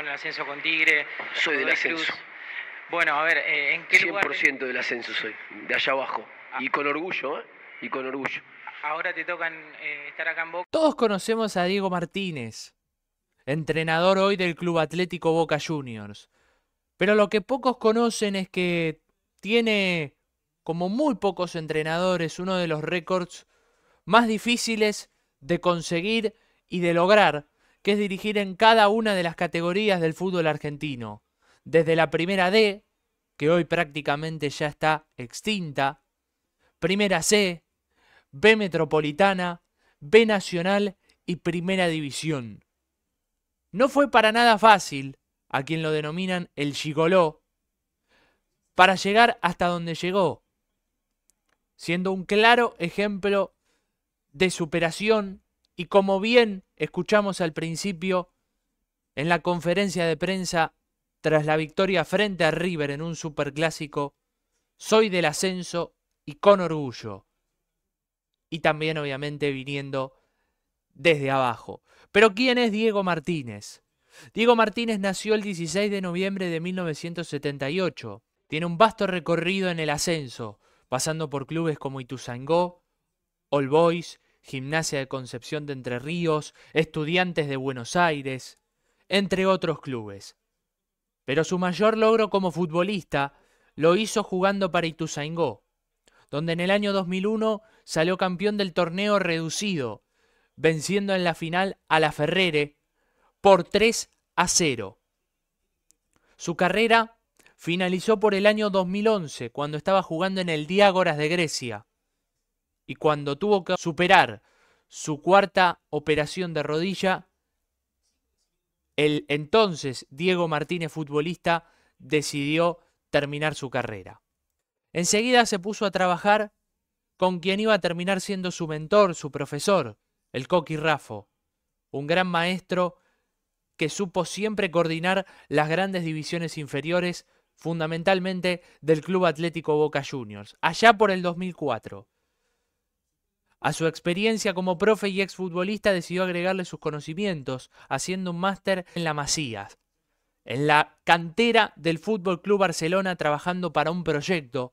el ascenso con Tigre. Soy del ascenso. Bueno, a ver, eh, ¿en qué 100% del ascenso soy, de allá abajo. Ah. Y con orgullo, ¿eh? Y con orgullo. Ahora te tocan eh, estar acá en Boca. Todos conocemos a Diego Martínez, entrenador hoy del Club Atlético Boca Juniors. Pero lo que pocos conocen es que tiene, como muy pocos entrenadores, uno de los récords más difíciles de conseguir y de lograr que es dirigir en cada una de las categorías del fútbol argentino. Desde la primera D, que hoy prácticamente ya está extinta, primera C, B Metropolitana, B Nacional y Primera División. No fue para nada fácil, a quien lo denominan el gigoló, para llegar hasta donde llegó, siendo un claro ejemplo de superación y como bien escuchamos al principio, en la conferencia de prensa tras la victoria frente a River en un superclásico, soy del ascenso y con orgullo. Y también obviamente viniendo desde abajo. Pero ¿quién es Diego Martínez? Diego Martínez nació el 16 de noviembre de 1978. Tiene un vasto recorrido en el ascenso, pasando por clubes como Ituzaingó, All Boys, Gimnasia de Concepción de Entre Ríos, Estudiantes de Buenos Aires, entre otros clubes. Pero su mayor logro como futbolista lo hizo jugando para Ituzaingó, donde en el año 2001 salió campeón del torneo reducido, venciendo en la final a la Ferrere por 3 a 0. Su carrera finalizó por el año 2011, cuando estaba jugando en el Diágoras de Grecia, y cuando tuvo que superar su cuarta operación de rodilla, el entonces Diego Martínez futbolista decidió terminar su carrera. Enseguida se puso a trabajar con quien iba a terminar siendo su mentor, su profesor, el Coqui Rafo, un gran maestro que supo siempre coordinar las grandes divisiones inferiores, fundamentalmente del Club Atlético Boca Juniors, allá por el 2004. A su experiencia como profe y exfutbolista decidió agregarle sus conocimientos, haciendo un máster en la Masías, en la cantera del Fútbol Club Barcelona, trabajando para un proyecto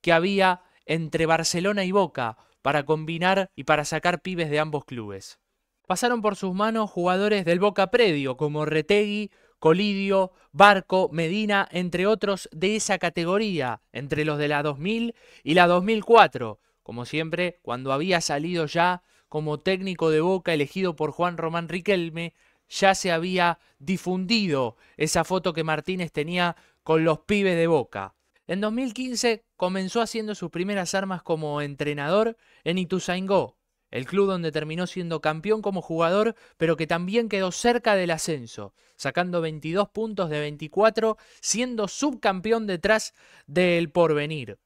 que había entre Barcelona y Boca para combinar y para sacar pibes de ambos clubes. Pasaron por sus manos jugadores del Boca Predio como Retegui, Colidio, Barco, Medina, entre otros de esa categoría, entre los de la 2000 y la 2004, como siempre, cuando había salido ya como técnico de Boca elegido por Juan Román Riquelme, ya se había difundido esa foto que Martínez tenía con los pibes de Boca. En 2015 comenzó haciendo sus primeras armas como entrenador en Ituzaingó, el club donde terminó siendo campeón como jugador, pero que también quedó cerca del ascenso, sacando 22 puntos de 24, siendo subcampeón detrás del porvenir.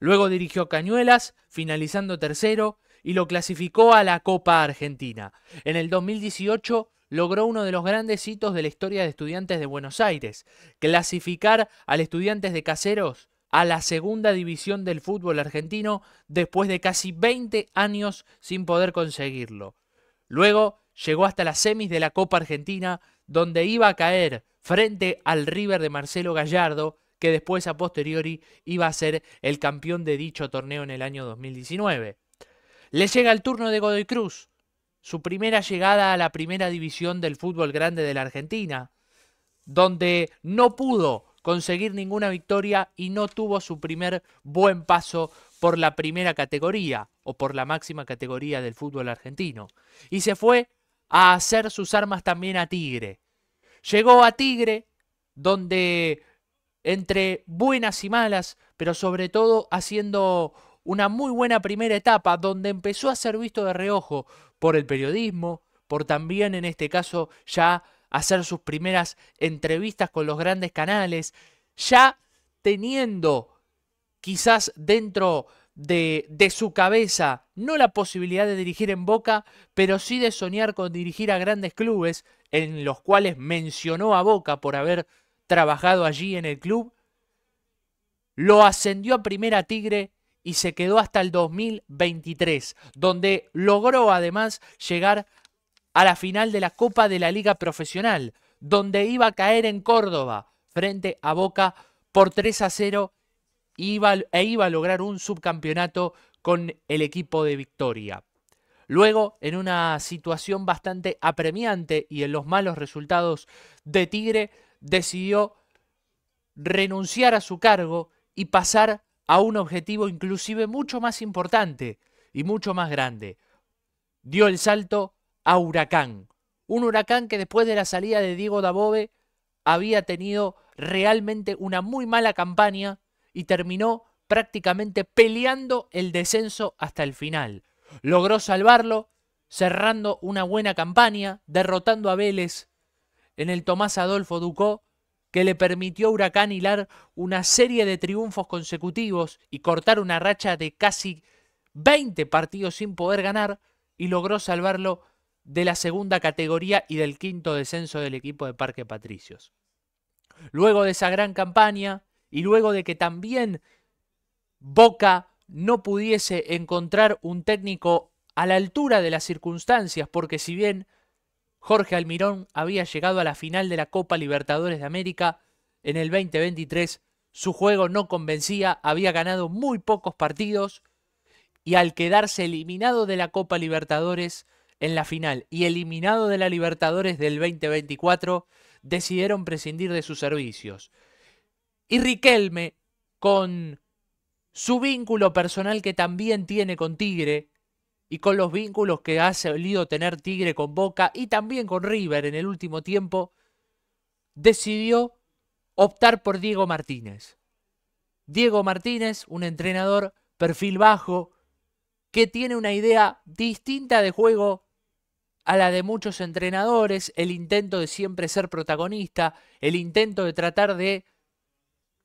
Luego dirigió Cañuelas, finalizando tercero, y lo clasificó a la Copa Argentina. En el 2018 logró uno de los grandes hitos de la historia de estudiantes de Buenos Aires, clasificar al estudiantes de Caseros a la segunda división del fútbol argentino después de casi 20 años sin poder conseguirlo. Luego llegó hasta las semis de la Copa Argentina, donde iba a caer frente al River de Marcelo Gallardo, que después a posteriori iba a ser el campeón de dicho torneo en el año 2019. Le llega el turno de Godoy Cruz, su primera llegada a la primera división del fútbol grande de la Argentina, donde no pudo conseguir ninguna victoria y no tuvo su primer buen paso por la primera categoría o por la máxima categoría del fútbol argentino. Y se fue a hacer sus armas también a Tigre. Llegó a Tigre, donde entre buenas y malas, pero sobre todo haciendo una muy buena primera etapa donde empezó a ser visto de reojo por el periodismo, por también en este caso ya hacer sus primeras entrevistas con los grandes canales, ya teniendo quizás dentro de, su cabeza, no la posibilidad de dirigir en Boca, pero sí de soñar con dirigir a grandes clubes, en los cuales mencionó a Boca por haber trabajado allí en el club, lo ascendió a Primera Tigre y se quedó hasta el 2023, donde logró además llegar a la final de la Copa de la Liga Profesional, donde iba a caer en Córdoba frente a Boca por 3 a 0 e iba a lograr un subcampeonato con el equipo de Victoria. Luego, en una situación bastante apremiante y en los malos resultados de Tigre, decidió renunciar a su cargo y pasar a un objetivo inclusive mucho más importante y mucho más grande. Dio el salto a Huracán, un huracán que después de la salida de Diego Dabove había tenido realmente una muy mala campaña y terminó prácticamente peleando el descenso hasta el final. Logró salvarlo cerrando una buena campaña, derrotando a Vélez en el Tomás Adolfo Ducó, que le permitió a Huracán hilar una serie de triunfos consecutivos y cortar una racha de casi 20 partidos sin poder ganar y logró salvarlo de la segunda categoría y del quinto descenso del equipo de Parque Patricios. Luego de esa gran campaña y luego de que también Boca no pudiese encontrar un técnico a la altura de las circunstancias, porque si bien Jorge Almirón había llegado a la final de la Copa Libertadores de América en el 2023. Su juego no convencía, había ganado muy pocos partidos y al quedarse eliminado de la Copa Libertadores en la final y eliminado de la Libertadores del 2024, decidieron prescindir de sus servicios. Y Riquelme, con su vínculo personal que también tiene con Tigre, y con los vínculos que ha solido tener Tigre con Boca y también con River en el último tiempo, decidió optar por Diego Martínez. Diego Martínez, un entrenador perfil bajo, que tiene una idea distinta de juego a la de muchos entrenadores, el intento de siempre ser protagonista, el intento de tratar de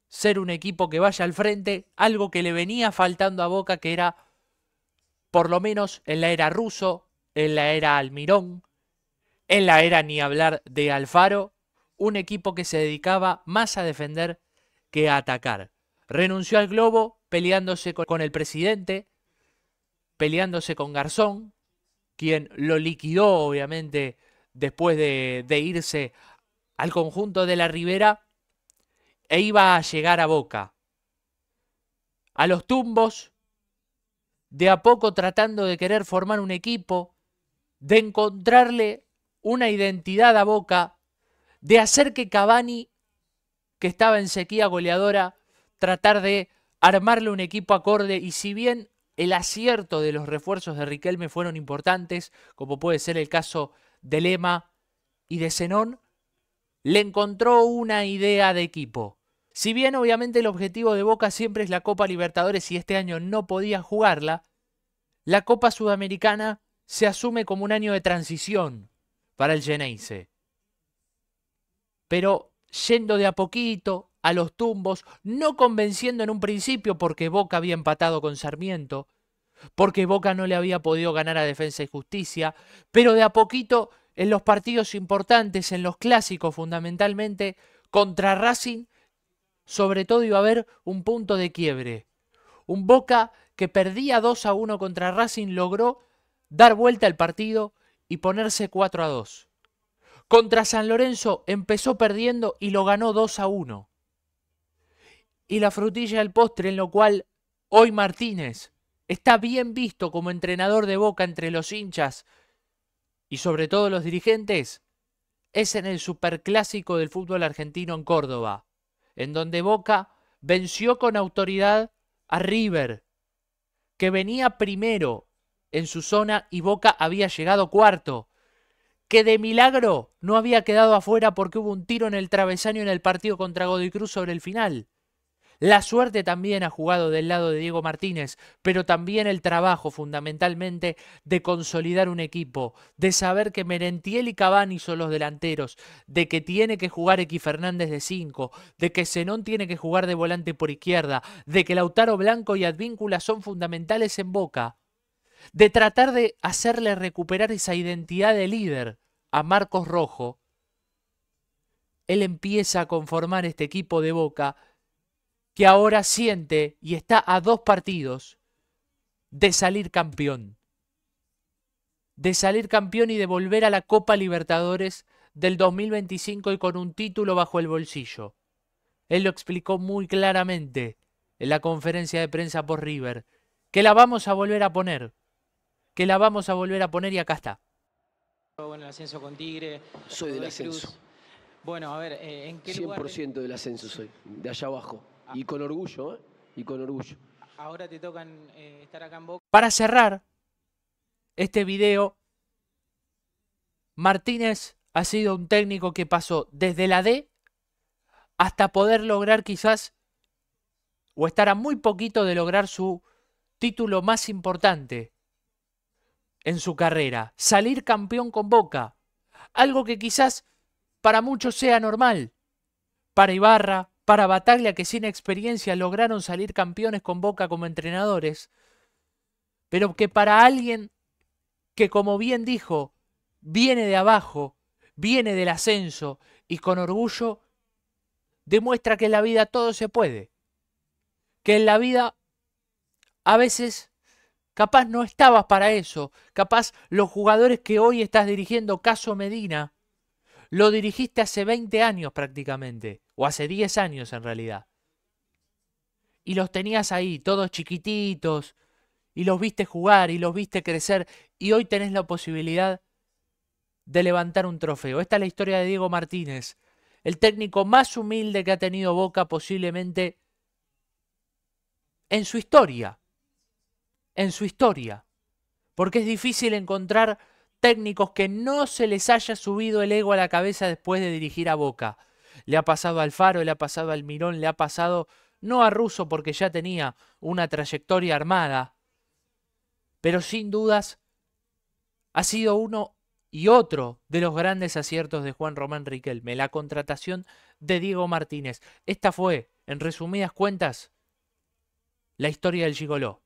ser un equipo que vaya al frente, algo que le venía faltando a Boca, que era por lo menos en la era ruso, en la era Almirón, en la era ni hablar de Alfaro, un equipo que se dedicaba más a defender que a atacar. Renunció al globo peleándose con el presidente, peleándose con Garzón, quien lo liquidó obviamente después de, irse al conjunto de la Ribera e iba a llegar a Boca. A los tumbos de a poco tratando de querer formar un equipo, de encontrarle una identidad a Boca, de hacer que Cavani, que estaba en sequía goleadora, tratar de armarle un equipo acorde y si bien el acierto de los refuerzos de Riquelme fueron importantes, como puede ser el caso de Lema y de Zenón, le encontró una idea de equipo si bien obviamente el objetivo de Boca siempre es la Copa Libertadores y este año no podía jugarla, la Copa Sudamericana se asume como un año de transición para el Geneise. Pero yendo de a poquito, a los tumbos, no convenciendo en un principio porque Boca había empatado con Sarmiento, porque Boca no le había podido ganar a Defensa y Justicia, pero de a poquito en los partidos importantes, en los clásicos fundamentalmente, contra Racing sobre todo iba a haber un punto de quiebre. Un Boca que perdía 2 a 1 contra Racing logró dar vuelta al partido y ponerse 4 a 2. Contra San Lorenzo empezó perdiendo y lo ganó 2 a 1. Y la frutilla del postre, en lo cual hoy Martínez está bien visto como entrenador de boca entre los hinchas y sobre todo los dirigentes, es en el superclásico del fútbol argentino en Córdoba en donde Boca venció con autoridad a River, que venía primero en su zona y Boca había llegado cuarto, que de milagro no había quedado afuera porque hubo un tiro en el travesaño en el partido contra Godoy Cruz sobre el final. La suerte también ha jugado del lado de Diego Martínez, pero también el trabajo fundamentalmente de consolidar un equipo, de saber que Merentiel y Cavani son los delanteros, de que tiene que jugar X Fernández de 5, de que Zenón tiene que jugar de volante por izquierda, de que Lautaro Blanco y Advíncula son fundamentales en Boca, de tratar de hacerle recuperar esa identidad de líder a Marcos Rojo. Él empieza a conformar este equipo de Boca que ahora siente y está a dos partidos de salir campeón. De salir campeón y de volver a la Copa Libertadores del 2025 y con un título bajo el bolsillo. Él lo explicó muy claramente en la conferencia de prensa por River, que la vamos a volver a poner, que la vamos a volver a poner y acá está. Bueno, el ascenso con Tigre. Soy del ascenso. Bueno, a ver, eh, ¿en qué 100% del ascenso soy, de allá abajo y con orgullo, ¿eh? y con orgullo. Ahora te tocan eh, estar acá en Boca. Para cerrar este video, Martínez ha sido un técnico que pasó desde la D hasta poder lograr quizás o estar a muy poquito de lograr su título más importante en su carrera, salir campeón con Boca, algo que quizás para muchos sea normal, para Ibarra, para Bataglia que sin experiencia lograron salir campeones con Boca como entrenadores, pero que para alguien que como bien dijo, viene de abajo, viene del ascenso y con orgullo demuestra que en la vida todo se puede, que en la vida a veces capaz no estabas para eso, capaz los jugadores que hoy estás dirigiendo, caso Medina, lo dirigiste hace 20 años prácticamente, o hace 10 años en realidad. Y los tenías ahí, todos chiquititos, y los viste jugar, y los viste crecer, y hoy tenés la posibilidad de levantar un trofeo. Esta es la historia de Diego Martínez, el técnico más humilde que ha tenido Boca posiblemente en su historia. En su historia. Porque es difícil encontrar técnicos que no se les haya subido el ego a la cabeza después de dirigir a Boca. Le ha pasado al Faro, le ha pasado al Mirón, le ha pasado no a Russo porque ya tenía una trayectoria armada, pero sin dudas ha sido uno y otro de los grandes aciertos de Juan Román Riquelme, la contratación de Diego Martínez. Esta fue, en resumidas cuentas, la historia del Gigoló.